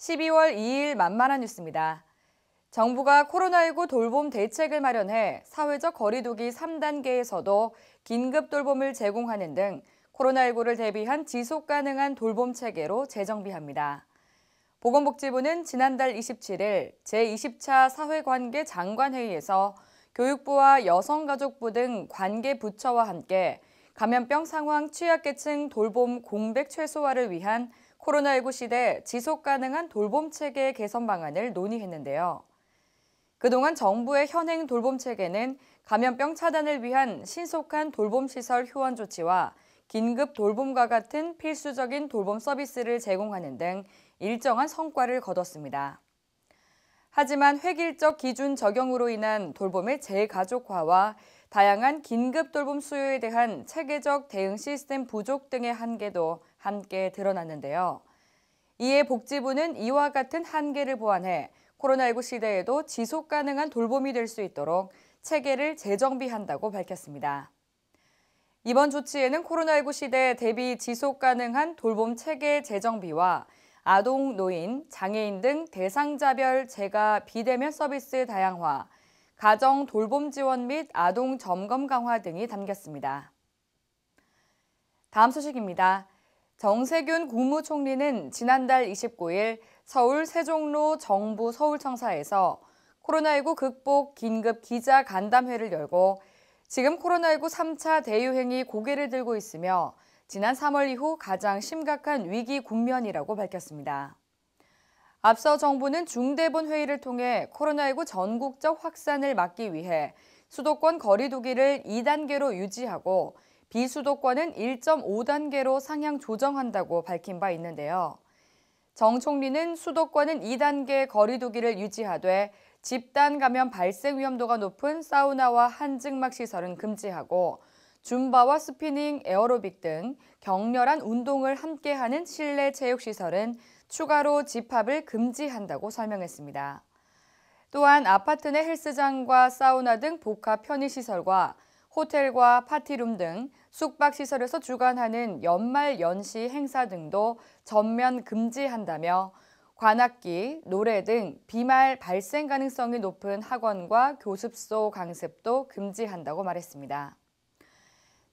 12월 2일 만만한 뉴스입니다. 정부가 코로나19 돌봄 대책을 마련해 사회적 거리두기 3단계에서도 긴급 돌봄을 제공하는 등 코로나19를 대비한 지속 가능한 돌봄 체계로 재정비합니다. 보건복지부는 지난달 27일 제20차 사회관계 장관회의에서 교육부와 여성가족부 등 관계 부처와 함께 감염병 상황 취약계층 돌봄 공백 최소화를 위한 코로나19 시대 지속 가능한 돌봄 체계 개선 방안을 논의했는데요. 그동안 정부의 현행 돌봄 체계는 감염병 차단을 위한 신속한 돌봄 시설 휴원 조치와 긴급 돌봄과 같은 필수적인 돌봄 서비스를 제공하는 등 일정한 성과를 거뒀습니다. 하지만 획일적 기준 적용으로 인한 돌봄의 재가족화와 다양한 긴급 돌봄 수요에 대한 체계적 대응 시스템 부족 등의 한계도 함께 드러났는데요. 이에 복지부는 이와 같은 한계를 보완해 코로나19 시대에도 지속 가능한 돌봄이 될 수 있도록 체계를 재정비한다고 밝혔습니다. 이번 조치에는 코로나19 시대 대비 지속 가능한 돌봄 체계 재정비와 아동, 노인, 장애인 등 대상자별 재가 비대면 서비스 다양화, 가정 돌봄 지원 및 아동 점검 강화 등이 담겼습니다. 다음 소식입니다. 정세균 국무총리는 지난달 29일 서울 세종로 정부 서울청사에서 코로나19 극복 긴급 기자 간담회를 열고 지금 코로나19 3차 대유행이 고개를 들고 있으며 지난 3월 이후 가장 심각한 위기 국면이라고 밝혔습니다. 앞서 정부는 중대본 회의를 통해 코로나19 전국적 확산을 막기 위해 수도권 거리두기를 2단계로 유지하고 비수도권은 1.5단계로 상향 조정한다고 밝힌 바 있는데요. 정 총리는 수도권은 2단계 거리두기를 유지하되 집단 감염 발생 위험도가 높은 사우나와 한증막 시설은 금지하고 줌바와 스피닝, 에어로빅 등 격렬한 운동을 함께하는 실내 체육시설은 추가로 집합을 금지한다고 설명했습니다. 또한 아파트 내 헬스장과 사우나 등 복합 편의시설과 호텔과 파티룸 등 숙박시설에서 주관하는 연말 연시 행사 등도 전면 금지한다며 관악기, 노래 등 비말 발생 가능성이 높은 학원과 교습소 강습도 금지한다고 말했습니다.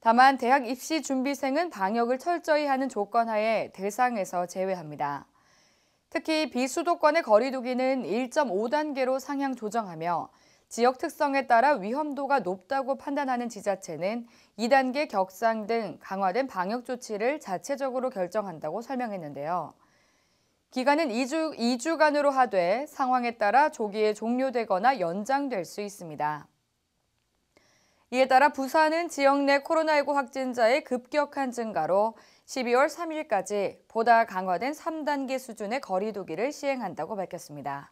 다만 대학 입시 준비생은 방역을 철저히 하는 조건 하에 대상에서 제외합니다. 특히 비수도권의 거리두기는 1.5단계로 상향 조정하며 지역 특성에 따라 위험도가 높다고 판단하는 지자체는 2단계 격상 등 강화된 방역 조치를 자체적으로 결정한다고 설명했는데요. 기간은 2주, 2주간으로 하되 상황에 따라 조기에 종료되거나 연장될 수 있습니다. 이에 따라 부산은 지역 내 코로나19 확진자의 급격한 증가로 12월 3일까지 보다 강화된 3단계 수준의 거리두기를 시행한다고 밝혔습니다.